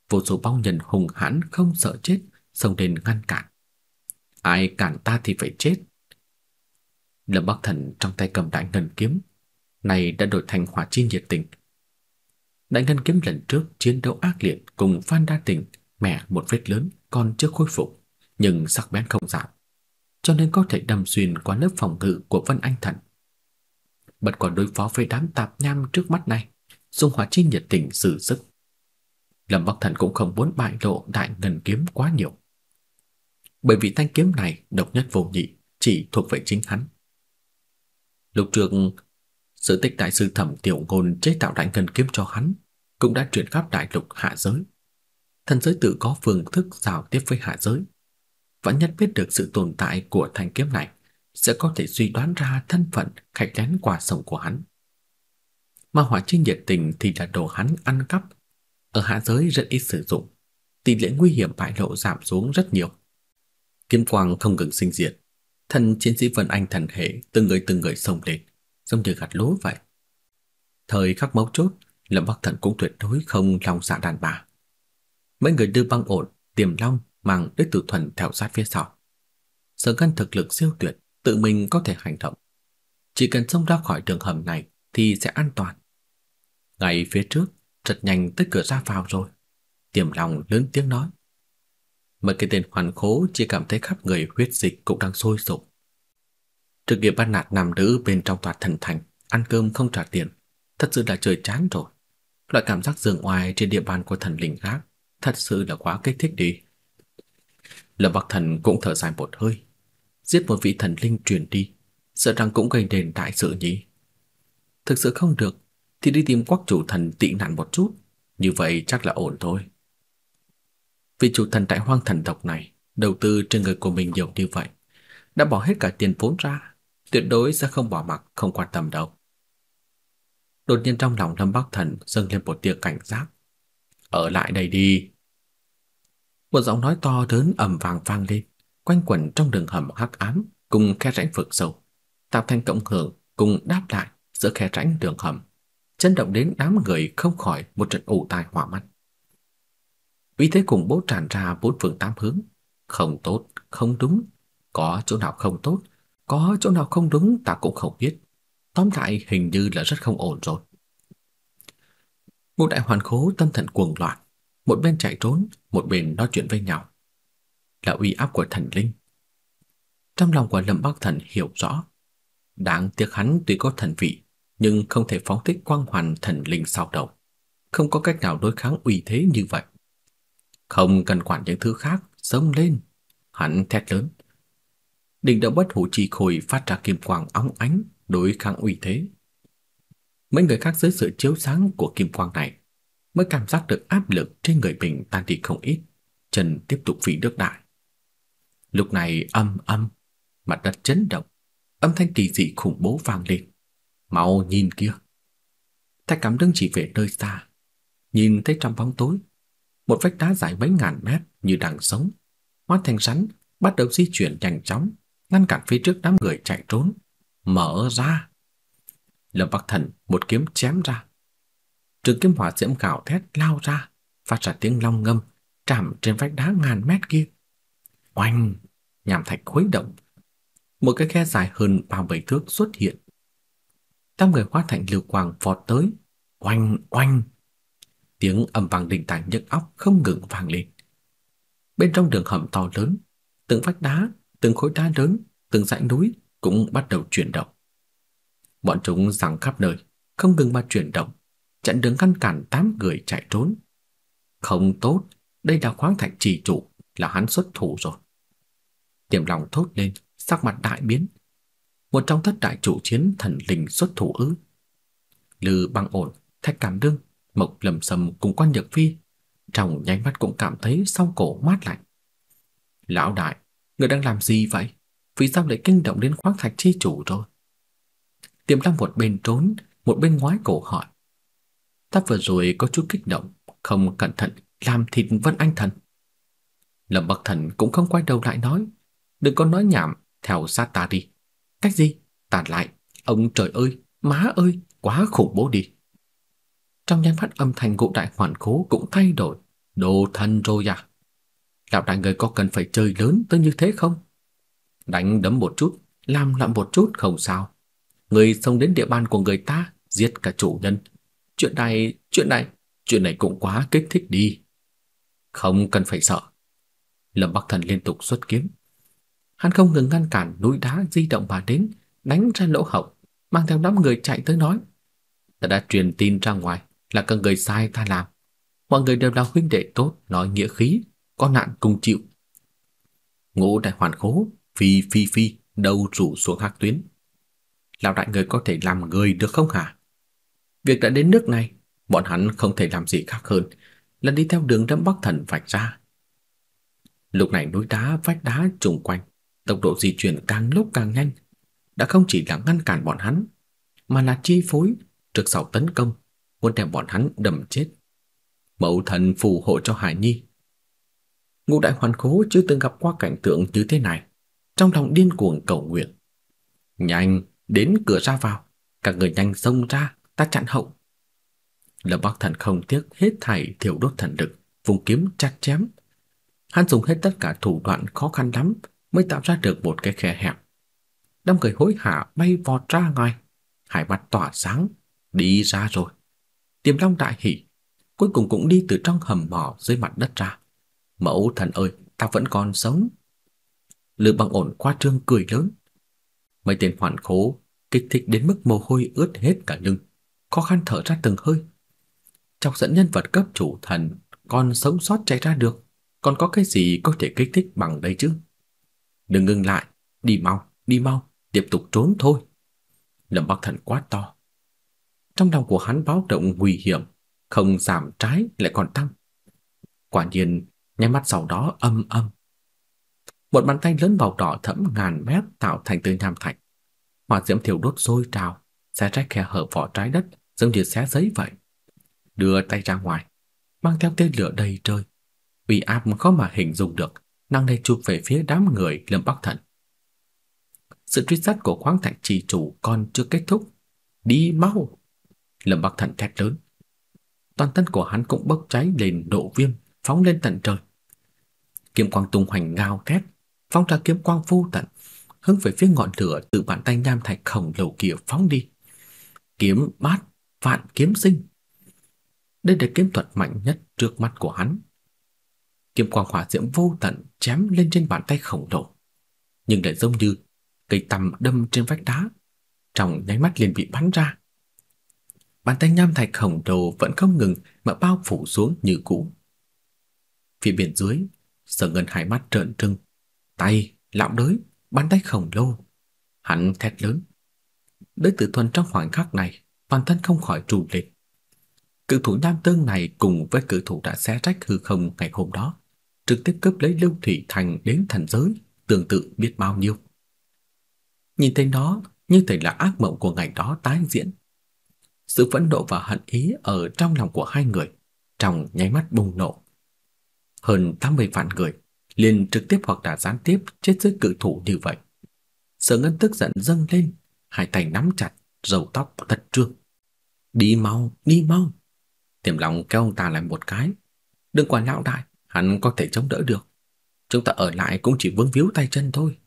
Vô số bóng nhân hùng hãn không sợ chết xông đến ngăn cản. Ai cản ta thì phải chết. Lâm Bắc Thần trong tay cầm đại ngân kiếm, này đã đổi thành hỏa chi nhiệt tình. Đại ngân kiếm lần trước chiến đấu ác liệt cùng Phan Đa Tình, mẹ một vết lớn còn chưa khôi phục, nhưng sắc bén không giảm, cho nên có thể đâm xuyên qua lớp phòng ngự của Vân Anh Thần. Bất còn đối phó với đám tạp nham trước mắt này, dùng hỏa chi nhiệt tình sử sức. Lâm Bắc Thần cũng không muốn bại lộ đại ngân kiếm quá nhiều bởi vì thanh kiếm này độc nhất vô nhị, chỉ thuộc về chính hắn. Lúc trước, sự tích đại sư Thẩm Tiểu Ngôn chế tạo đại ngân kiếm cho hắn cũng đã truyền khắp đại lục hạ giới. Thần giới tự có phương thức giao tiếp với hạ giới. vẫn nhất biết được sự tồn tại của thanh kiếm này sẽ có thể suy đoán ra thân phận khách lén quả sổng của hắn. Mà hỏa chi nhiệt tình thì là đồ hắn ăn cắp, ở hạ giới rất ít sử dụng, tỷ lệ nguy hiểm bại lộ giảm xuống rất nhiều. Kiếm quang không ngừng sinh diệt, Thần chiến sĩ Vân Anh thần hệ từng người từng người xông lên, giống như gặt lúa vậy. Thời khắc mấu chốt, Lâm Bắc Thần cũng tuyệt đối không lòng dạ đàn bà. Mấy người đưa băng ổn, tiềm long mang đích tử thuần theo sát phía sau. Sở căn thực lực siêu tuyệt, tự mình có thể hành động. Chỉ cần xông ra khỏi đường hầm này thì sẽ an toàn. Ngay phía trước, rất nhanh tới cửa ra vào rồi. Tiềm long lớn tiếng nói. Mấy cái tên hoàn khố chỉ cảm thấy khắp người huyết dịch cũng đang sôi sục. Trực nghiệp bắt nạt nam nữ bên trong tòa thần thành, ăn cơm không trả tiền, thật sự là trời chán rồi. Loại cảm giác dường ngoài trên địa bàn của thần linh khác thật sự là quá kích thích đi. Lâm Bắc Thần cũng thở dài một hơi, giết một vị thần linh truyền đi, sợ rằng cũng gây đền đại sự nhỉ. Thực sự không được thì đi tìm quắc chủ thần tị nạn một chút, như vậy chắc là ổn thôi. Vị chủ thần tại hoang thần tộc này đầu tư trên người của mình nhiều như vậy, đã bỏ hết cả tiền vốn ra, tuyệt đối sẽ không bỏ mặc, không quan tâm đâu. Đột nhiên trong lòng Lâm Bắc Thần dâng lên một tia cảnh giác. Ở lại đây đi. Một giọng nói to lớn ầm vàng vang lên, quanh quẩn trong đường hầm hắc ám cùng khe rãnh vực sâu, tạo thành cộng hưởng cùng đáp lại giữa khe rãnh đường hầm, chấn động đến đám người không khỏi một trận ủ tai hỏa mắt. Vì thế cùng bố tràn ra bốn phương tám hướng. Không tốt, không đúng. Có chỗ nào không tốt, có chỗ nào không đúng ta cũng không biết. Tóm lại hình như là rất không ổn rồi. Ngô đại hoàn khố tâm thần cuồng loạn. Một bên chạy trốn, một bên nói chuyện với nhau. Là uy áp của thần linh. Trong lòng của Lâm Bắc Thần hiểu rõ. Đáng tiếc hắn tuy có thần vị, nhưng không thể phóng thích quang hoàn thần linh sau đầu. Không có cách nào đối kháng uy thế như vậy. Không cần quản những thứ khác, sống lên. Hắn thét lớn. Đỉnh đầu bất hủ chi khôi phát ra kim quang óng ánh, đối kháng uy thế. Mấy người khác dưới sự chiếu sáng của kim quang này mới cảm giác được áp lực trên người mình tan đi không ít, chân tiếp tục phi nước đại. Lúc này âm âm, mặt đất chấn động, âm thanh kỳ dị khủng bố vang lên. Mau nhìn kia. Thạch cảm đứng chỉ về nơi xa, nhìn thấy trong bóng tối một vách đá dài mấy ngàn mét như đang sống, hóa thành rắn, bắt đầu di chuyển nhanh chóng, ngăn cản phía trước đám người chạy trốn. Mở ra! Lâm Bắc Thần một kiếm chém ra. Trường kiếm hỏa diễm gào thét lao ra, phát ra tiếng long ngâm, chạm trên vách đá ngàn mét kia. Oanh! Nhàm thạch khuấy động. Một cái khe dài hơn 30 thước xuất hiện. Tam người hóa thành liều quang vọt tới. Oanh! Oanh! tiếng âm vang đình tài nhức óc không ngừng vang lên. Bên trong đường hầm to lớn, từng vách đá, từng khối đá lớn, từng dãy núi cũng bắt đầu chuyển động. Bọn chúng giằng khắp nơi, không ngừng mà chuyển động, chặn đường ngăn cản tám người chạy trốn. Không tốt, đây là khoáng thạch trì chủ là hắn xuất thủ rồi. Tiềm lòng thốt lên, sắc mặt đại biến. Một trong thất đại chủ chiến thần linh xuất thủ ư. Lư băng ổn, thách cảm đương Mộc Lâm Sâm cùng quan Nhược Phi trong nháy mắt cũng cảm thấy sau cổ mát lạnh. "Lão đại, người đang làm gì vậy? Vì sao lại kinh động đến khoáng thạch chi chủ rồi?" Tiềm Long một bên trốn, một bên ngoái cổ hỏi. "Ta vừa rồi có chút kích động, không cẩn thận làm thịt Vân Anh Thần." Lâm Bắc Thần cũng không quay đầu lại nói, "Đừng có nói nhảm, theo sát ta đi." "Cách gì? Tàn lại, ông trời ơi, má ơi, quá khủng bố đi." Trong nhánh phát âm thanh cụ đại hoàn cố cũng thay đổi. Đồ thần rồi à? Lão đại người có cần phải chơi lớn tới như thế không? Đánh đấm một chút, làm loạn một chút không sao. Người xông đến địa bàn của người ta, giết cả chủ nhân. Chuyện này, chuyện này, chuyện này cũng quá kích thích đi. Không cần phải sợ. Lâm Bắc Thần liên tục xuất kiếm. Hắn không ngừng ngăn cản núi đá di động mà đến, đánh ra lỗ hậu mang theo đám người chạy tới nói. Ta đã truyền tin ra ngoài, là các người sai ta làm. Mọi người đều là huynh đệ tốt, nói nghĩa khí, có nạn cùng chịu. Ngũ đại hoàn khố, phi phi phi, đầu rủ xuống hạc tuyến. Lão đại người có thể làm người được không hả? Việc đã đến nước này, bọn hắn không thể làm gì khác hơn là đi theo đường đâm bắc thần vạch ra. Lúc này núi đá vách đá trùng quanh, tốc độ di chuyển càng lúc càng nhanh, đã không chỉ là ngăn cản bọn hắn, mà là chi phối trước sau tấn công muốn đem bọn hắn đâm chết. Mẫu thần phù hộ cho Hải Nhi. Ngũ đại hoàn khố chưa từng gặp qua cảnh tượng như thế này, trong lòng điên cuồng cầu nguyện. Nhanh, đến cửa ra vào, các người nhanh xông ra, ta chặn hậu. Lâm Bắc Thần không tiếc hết thảy thiểu đốt thần lực, vùng kiếm chặt chém. Hắn dùng hết tất cả thủ đoạn khó khăn lắm mới tạo ra được một cái khe hẹp. đám người hối hả bay vọt ra ngoài, hai mắt tỏa sáng, đi ra rồi. Tiềm Long đại hỉ, cuối cùng cũng đi từ trong hầm mỏ dưới mặt đất ra. Mẫu thần ơi, ta vẫn còn sống. Lữ bằng ổn qua trương cười lớn. Mấy tên hoạn khố kích thích đến mức mồ hôi ướt hết cả lưng, khó khăn thở ra từng hơi. trong dẫn nhân vật cấp chủ thần còn sống sót chạy ra được, còn có cái gì có thể kích thích bằng đây chứ? Đừng ngừng lại, đi mau, đi mau, tiếp tục trốn thôi. Lâm Bắc Thần quát to. Trong lòng của hắn báo động nguy hiểm, không giảm trái lại còn tăng. Quả nhiên, nháy mắt sau đó âm âm. Một bàn tay lớn màu đỏ thẫm ngàn mét tạo thành từ nham thạch. Hỏa diễm thiêu đốt sôi trào, xé rách khe hở vỏ trái đất giống như xé giấy vậy. Đưa tay ra ngoài, mang theo tên lửa đầy trời. Vì áp khó mà hình dung được, năng đây chụp về phía đám người Lâm Bắc Thần. Sự truy sát của khoáng thạch trì chủ còn chưa kết thúc. Đi mau! Lâm Bắc Thần thét lớn. Toàn thân của hắn cũng bốc cháy lên độ viêm, phóng lên tận trời. Kiếm quang tung hoành ngao thét, phóng ra kiếm quang vô tận, hướng về phía ngọn lửa từ bàn tay nam thạch khổng lồ kia phóng đi. Kiếm bát vạn kiếm sinh. Đây là kiếm thuật mạnh nhất trước mắt của hắn. Kiếm quang hỏa diễm vô tận chém lên trên bàn tay khổng lồ, nhưng lại giống như cây tầm đâm trên vách đá, trong nháy mắt liền bị bắn ra bàn tay nham thạch khổng lồ vẫn không ngừng mà bao phủ xuống như cũ. Phía biển dưới, Sở Ngân hai mắt trợn trừng, tay lạm đới, bàn tay khổng lồ, hắn thét lớn. Đới Tử Thuần trong khoảnh khắc này, toàn thân không khỏi trù lịch. Cự thủ nam tương này cùng với cự thủ đã xé rách hư không ngày hôm đó, trực tiếp cướp lấy Lưu Thủy Thành đến thần giới, tương tự biết bao nhiêu. Nhìn thấy nó, như thể là ác mộng của ngày đó tái diễn sự phẫn nộ và hận ý ở trong lòng của hai người trong nháy mắt bùng nổ. Hơn 80 vạn người liền trực tiếp hoặc là gián tiếp chết dưới cự thủ như vậy. Sở Ngân tức giận dâng lên, hai tay nắm chặt râu tóc thật trương. "Đi mau, đi mau." Tiềm lòng kéo ta lại một cái. "Đừng quản lão đại, hắn có thể chống đỡ được. Chúng ta ở lại cũng chỉ vướng víu tay chân thôi."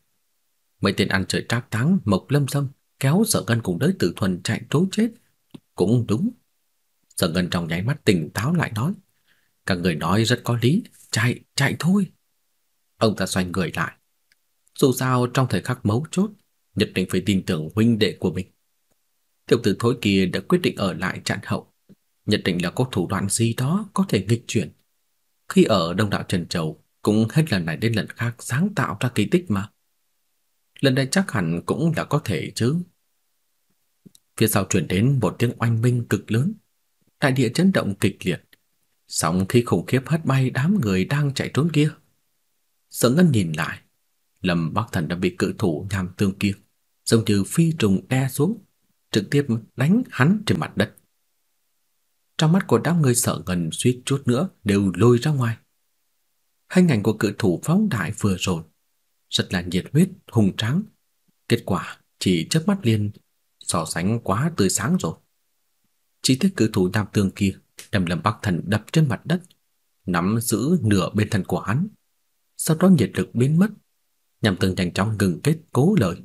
Mấy tên ăn chơi trác táng, mộc lâm sâm kéo Sở Ngân cùng đới Tử Thuần chạy trốn chết cũng đúng. Sở Ngân trong nháy mắt tỉnh táo lại nói. Các người nói rất có lý, chạy, chạy thôi. Ông ta xoay người lại. Dù sao trong thời khắc mấu chốt, nhất định phải tin tưởng huynh đệ của mình. Tiểu tử thối kia đã quyết định ở lại chặn hậu. Nhất định là có thủ đoạn gì đó có thể nghịch chuyển. Khi ở Đông Đạo Trần Châu cũng hết lần này đến lần khác sáng tạo ra kỳ tích mà. Lần này chắc hẳn cũng là có thể chứ. Phía sau truyền đến một tiếng oanh minh cực lớn, đại địa chấn động kịch liệt, sóng khí khủng khiếp hất bay đám người đang chạy trốn kia. Sở Ngân nhìn lại, Lâm Bắc Thần đã bị cự thủ nham tương kia giống như phi trùng đe xuống, trực tiếp đánh hắn trên mặt đất. Trong mắt của đám người sợ ngần suýt chút nữa đều lôi ra ngoài. Hình ảnh của cự thủ phóng đại vừa rồi, rất là nhiệt huyết, hùng tráng. Kết quả chỉ chớp mắt liền so sánh quá tươi sáng rồi. Chỉ thấy cử thủ nam tường kia đầm lầm Bắc Thần đập trên mặt đất, nắm giữ nửa bên thân của hắn. Sau đó nhiệt lực biến mất, nhằm tường nhanh chóng ngừng kết cố lời,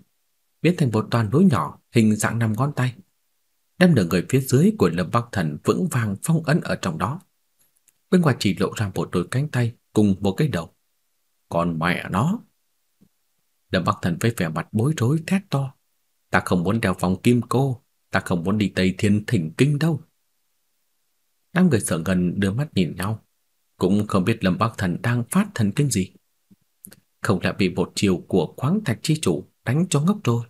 biến thành một toàn núi nhỏ hình dạng năm ngón tay, đem nửa người phía dưới của Lâm Bắc Thần vững vàng phong ấn ở trong đó. Bên ngoài chỉ lộ ra một đôi cánh tay cùng một cái đầu. Còn mẹ nó! Lâm Bắc Thần với vẻ mặt bối rối thét to. Ta không muốn đeo vòng kim cô, ta không muốn đi Tây Thiên Thỉnh Kinh đâu. Năm người sợ gần đưa mắt nhìn nhau, cũng không biết Lâm Bắc Thần đang phát thần kinh gì. Không lẽ bị một chiều của khoáng thạch chi chủ đánh cho ngốc rồi.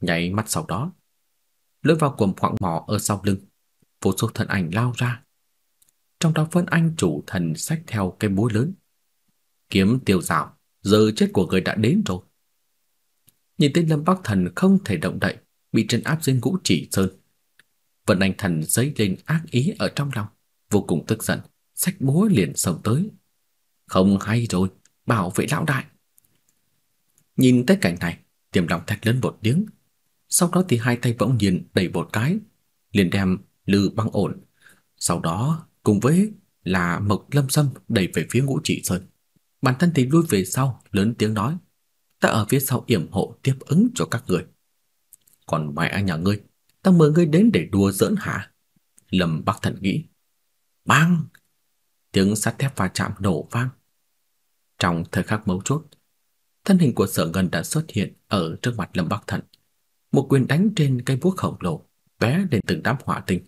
Nhảy mắt sau đó, lướt vào cuồng khoảng mỏ ở sau lưng, vô số thần ảnh lao ra. Trong đó phân Anh chủ thần xách theo cây búa lớn. Kiếm tiêu dạo, giờ chết của người đã đến rồi nhìn thấy Lâm Bắc Thần không thể động đậy, bị trấn áp dưới ngũ chỉ sơn. Vận Anh Thần dấy lên ác ý ở trong lòng, vô cùng tức giận, sách búa liền sông tới. Không hay rồi, bảo vệ lão đại. Nhìn tới cảnh này, tiềm lòng thạch lớn một tiếng. Sau đó thì hai tay bỗng nhiên đẩy một cái, liền đem lư băng ổn. Sau đó cùng với là mực lâm sâm đẩy về phía ngũ chỉ sơn. Bản thân thì lui về sau, lớn tiếng nói ta ở phía sau yểm hộ tiếp ứng cho các người. Còn mẹ nhà ngươi, ta mời ngươi đến để đùa giỡn hả? Lâm Bắc Thần nghĩ. Bang! Tiếng sắt thép va chạm nổ vang. Trong thời khắc mấu chốt, thân hình của Sở Ngân đã xuất hiện ở trước mặt Lâm Bắc Thần. Một quyền đánh trên cây búa khổng lồ, tóe lên từng đám hỏa tinh,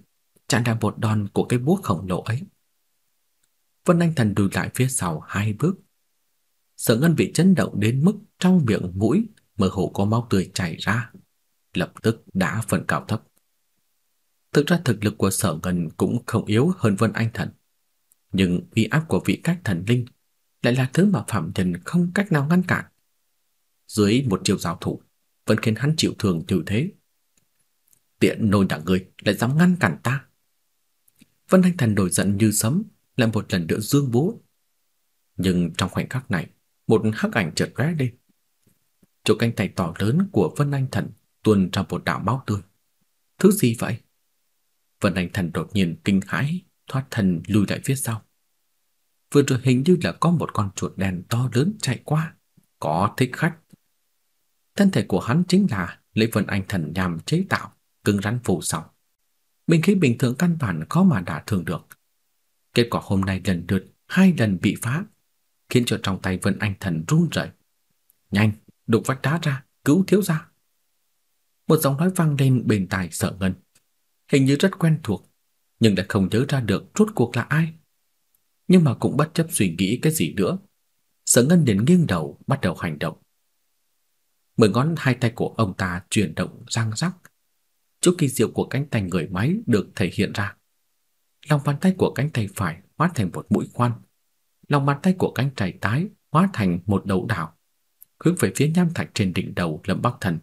chặn đàm bột đòn của cây búa khổng lồ ấy. Vân Anh Thần lùi lại phía sau hai bước, Sở Ngân bị chấn động đến mức trong miệng mũi mơ hồ có máu tươi chảy ra, lập tức đã phần cao thấp. Thực ra thực lực của Sở Ngân cũng không yếu hơn Vân Anh Thần, nhưng uy áp của vị cách thần linh lại là thứ mà phạm nhân không cách nào ngăn cản. Dưới một chiều giao thủ, vẫn khiến hắn chịu thường như thế. Tiện nôi đảng người lại dám ngăn cản ta. Vân Anh Thần nổi giận như sấm, lại một lần nữa dương vũ, Nhưng trong khoảnh khắc này, một hắc ảnh chợt lóe lên. Chỗ cánh tay to lớn của Vân Anh Thần tuôn ra một đạo máu tươi. Thứ gì vậy? Vân Anh Thần đột nhiên kinh hãi, thoát thần lùi lại phía sau. Vừa rồi hình như là có một con chuột đen to lớn chạy qua, có thích khách. Thân thể của hắn chính là lấy Vân Anh Thần nhằm chế tạo, cứng rắn phù sọc Bình khí bình thường căn bản khó mà đả thường được. Kết quả hôm nay lần lượt hai lần bị phá, khiến cho trong tay Vân Anh Thần run rẩy. "Nhanh, đục vách đá ra, cứu thiếu gia." Một giọng nói vang lên bên tai Sở Ngân, hình như rất quen thuộc, nhưng đã không nhớ ra được rốt cuộc là ai. Nhưng mà cũng bất chấp suy nghĩ cái gì nữa, Sở Ngân liền nghiêng đầu bắt đầu hành động. Mười ngón hai tay của ông ta chuyển động răng rắc, chút kỳ diệu của cánh tay người máy được thể hiện ra. Lòng bàn tay của cánh tay phải hóa thành một mũi khoan, lòng bàn tay của cánh tay tái hóa thành một đầu đạo hướng về phía nham thạch trên đỉnh đầu Lâm Bắc Thần,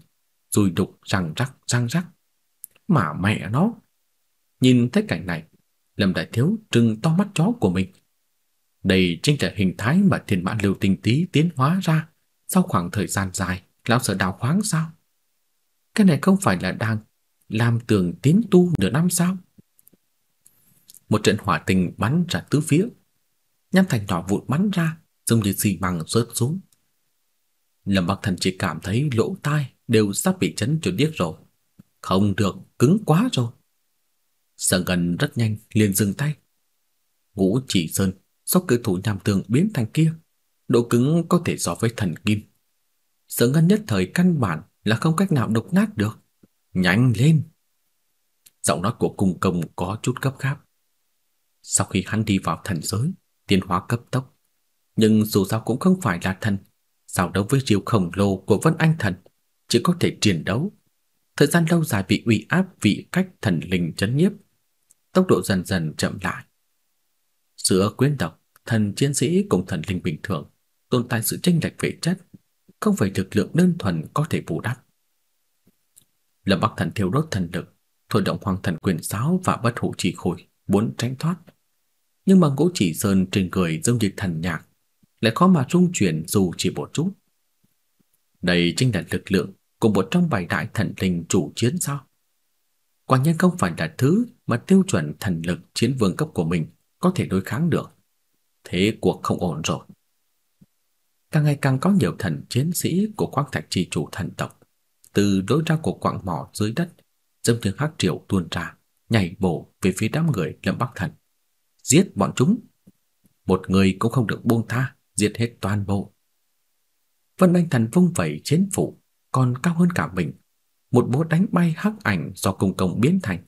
rồi đục răng rắc răng rắc. Mà mẹ nó! Nhìn thấy cảnh này, Lâm Đại Thiếu trừng to mắt chó của mình. Đây chính là hình thái mà thiên mã lưu tinh tí tiến hóa ra sau khoảng thời gian dài, lão sợ đào khoáng sao? Cái này không phải là đang làm tường tiến tu nửa năm sao? Một trận hỏa tình bắn ra tứ phía, nham thạch nhỏ vụt bắn ra, giống như xì bằng rớt xuống. Lâm Bắc Thần chỉ cảm thấy lỗ tai đều sắp bị chấn cho điếc rồi. Không được, cứng quá rồi. Sở gần rất nhanh liền dừng tay. Ngũ chỉ sơn, sau cử thủ nham tường biến thành kia, độ cứng có thể so với thần kim. Sở ngân nhất thời căn bản là không cách nào đục nát được. Nhanh lên! Giọng nói của cung công có chút gấp gáp. Sau khi hắn đi vào thần giới, tiến hóa cấp tốc, nhưng dù sao cũng không phải là thần, giao đấu với diều khổng lồ của Vân Anh thần, chỉ có thể triển đấu. Thời gian lâu dài bị uy áp vị cách thần linh chấn nhiếp, tốc độ dần dần chậm lại. Giữa quyến tộc thần chiến sĩ cùng thần linh bình thường tồn tại sự chênh lệch về chất, không phải lực lượng đơn thuần có thể bù đắp. Lâm Bắc Thần thiêu đốt thần lực, thôi động Hoàng Thần Quyền Sáo và Bất Hủ Chỉ Khôi muốn tránh thoát, nhưng mà gỗ Chỉ Sơn trên cười giống như thần nhạc, lại khó mà rung chuyển dù chỉ một chút. Đây chính là lực lượng của một trong bảy đại thần linh chủ chiến sao? Quả nhân không phải là thứ mà tiêu chuẩn thần lực chiến vương cấp của mình có thể đối kháng được. Thế cuộc không ổn rồi. Càng ngày càng có nhiều thần chiến sĩ của khoáng thạch trì chủ thần tộc từ đối ra của quặng mỏ dưới đất, dâm tiếng hắc triệu tuôn ra, nhảy bổ về phía đám người Lâm Bắc Thần giết bọn chúng. Một người cũng không được buông tha, giết hết toàn bộ. Vân Anh Thần vung vẩy chiến phủ, còn cao hơn cả mình. Một bố đánh bay hắc ảnh do cùng công biến thành.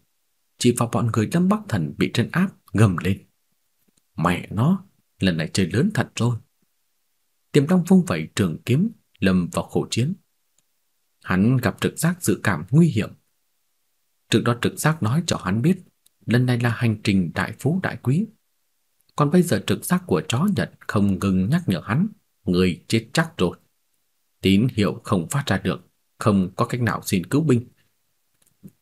Chỉ vào bọn người Lâm Bắc Thần bị trấn áp gầm lên. Mẹ nó, lần này chơi lớn thật rồi. Tiềm Long vung vẩy trường kiếm, lâm vào khổ chiến. Hắn gặp trực giác dự cảm nguy hiểm. Trước đó trực giác nói cho hắn biết lần này là hành trình đại phú đại quý. Còn bây giờ trực giác của chó Nhật không ngừng nhắc nhở hắn, người chết chắc rồi. Tín hiệu không phát ra được, không có cách nào xin cứu binh.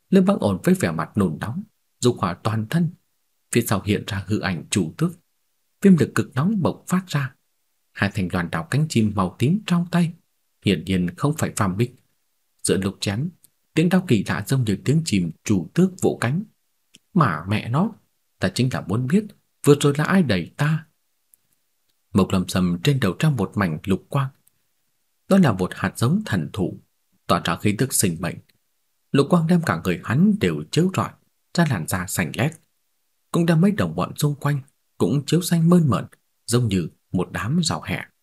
Lương Bác ổn với vẻ mặt nôn nóng, dục hỏa toàn thân, phía sau hiện ra hư ảnh chủ tước. Viêm lực cực nóng bộc phát ra, hai thành đoàn đảo cánh chim màu tím trong tay, hiển nhiên không phải phàm bích. Giữa lục chén, tiếng đau kỳ lạ giống như tiếng chìm chủ tước vỗ cánh mà mẹ nó, ta chính là muốn biết vừa rồi là ai đẩy ta. Mộc Lâm Sầm trên đầu trong một mảnh lục quang. Đó là một hạt giống thần thụ, tỏa ra khí tức sinh mệnh. Lục quang đem cả người hắn đều chiếu rọi, ra làn da sành lét. Cũng đem mấy đồng bọn xung quanh cũng chiếu xanh mơn mởn, giống như một đám rào hẹ.